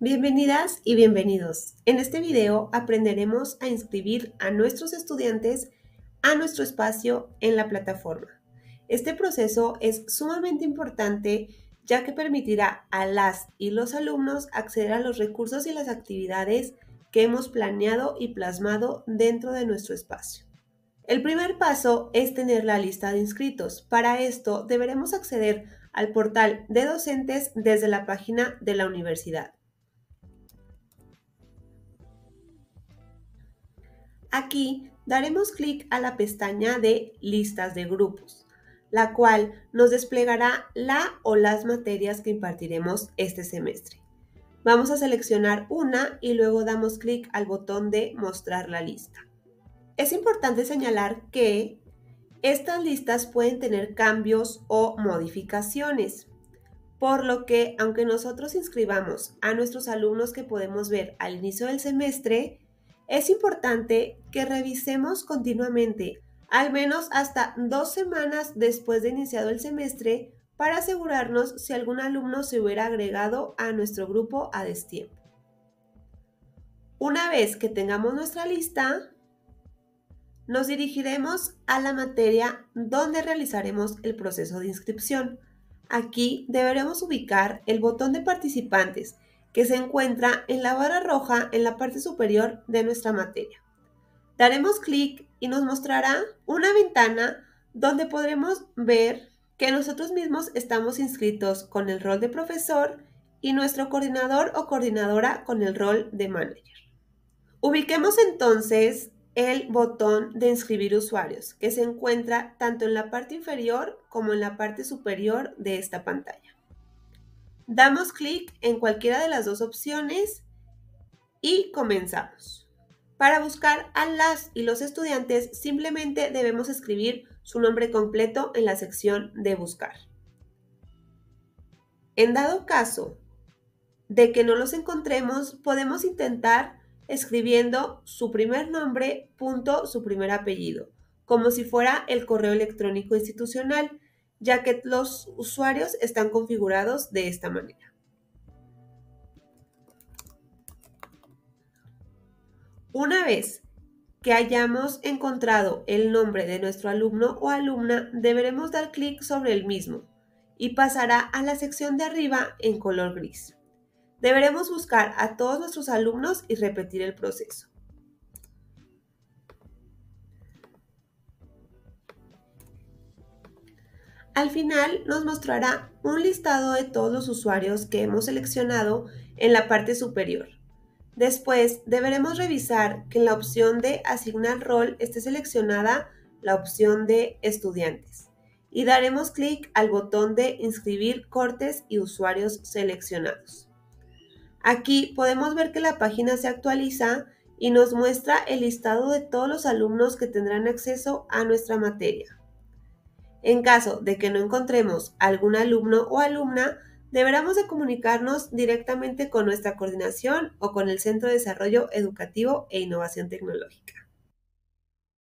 Bienvenidas y bienvenidos. En este video aprenderemos a inscribir a nuestros estudiantes a nuestro espacio en la plataforma. Este proceso es sumamente importante ya que permitirá a las y los alumnos acceder a los recursos y las actividades que hemos planeado y plasmado dentro de nuestro espacio. El primer paso es tener la lista de inscritos. Para esto deberemos acceder al portal de docentes desde la página de la universidad. Aquí daremos clic a la pestaña de listas de grupos, la cual nos desplegará la o las materias que impartiremos este semestre. Vamos a seleccionar una y luego damos clic al botón de mostrar la lista. Es importante señalar que estas listas pueden tener cambios o modificaciones, por lo que aunque nosotros inscribamos a nuestros alumnos que podemos ver al inicio del semestre, es importante que revisemos continuamente, al menos hasta dos semanas después de iniciado el semestre, para asegurarnos si algún alumno se hubiera agregado a nuestro grupo a destiempo. Una vez que tengamos nuestra lista, nos dirigiremos a la materia donde realizaremos el proceso de inscripción. Aquí deberemos ubicar el botón de participantes que se encuentra en la barra roja en la parte superior de nuestra materia. Daremos clic y nos mostrará una ventana donde podremos ver que nosotros mismos estamos inscritos con el rol de profesor y nuestro coordinador o coordinadora con el rol de manager. Ubiquemos entonces el botón de inscribir usuarios que se encuentra tanto en la parte inferior como en la parte superior de esta pantalla. Damos clic en cualquiera de las dos opciones y comenzamos. Para buscar a las y los estudiantes simplemente debemos escribir su nombre completo en la sección de buscar. En dado caso de que no los encontremos, podemos intentar escribiendo su primer nombre punto su primer apellido, como si fuera el correo electrónico institucional ya que los usuarios están configurados de esta manera. Una vez que hayamos encontrado el nombre de nuestro alumno o alumna, deberemos dar clic sobre el mismo y pasará a la sección de arriba en color gris. Deberemos buscar a todos nuestros alumnos y repetir el proceso. Al final nos mostrará un listado de todos los usuarios que hemos seleccionado en la parte superior. Después deberemos revisar que en la opción de asignar rol esté seleccionada la opción de estudiantes y daremos clic al botón de inscribir cortes y usuarios seleccionados. Aquí podemos ver que la página se actualiza y nos muestra el listado de todos los alumnos que tendrán acceso a nuestra materia. En caso de que no encontremos algún alumno o alumna, deberemos de comunicarnos directamente con nuestra coordinación o con el Centro de Desarrollo Educativo e Innovación Tecnológica.